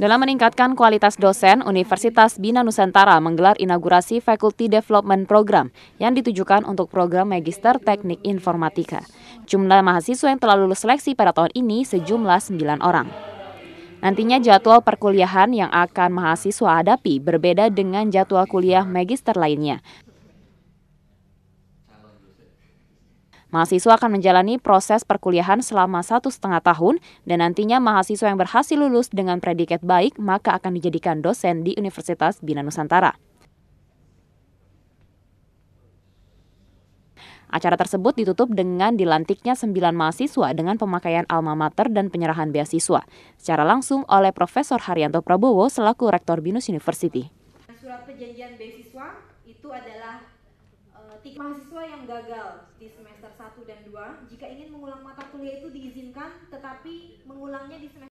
Dalam meningkatkan kualitas dosen, Universitas Bina Nusantara menggelar inaugurasi Faculty Development Program yang ditujukan untuk program Magister Teknik Informatika. Jumlah mahasiswa yang telah lulus seleksi pada tahun ini sejumlah 9 orang. Nantinya jadwal perkuliahan yang akan mahasiswa hadapi berbeda dengan jadwal kuliah magister lainnya. Mahasiswa akan menjalani proses perkuliahan selama satu setengah tahun dan nantinya mahasiswa yang berhasil lulus dengan predikat baik maka akan dijadikan dosen di Universitas Bina Nusantara. Acara tersebut ditutup dengan dilantiknya sembilan mahasiswa dengan pemakaian alma mater dan penyerahan beasiswa secara langsung oleh Profesor Haryanto Prabowo selaku Rektor Binus University. Surat perjanjian beasiswa itu adalah tiga mahasiswa yang gagal di semester 1 dan 2 jika ingin mengulang mata kuliah itu diizinkan tetapi mengulangnya di semester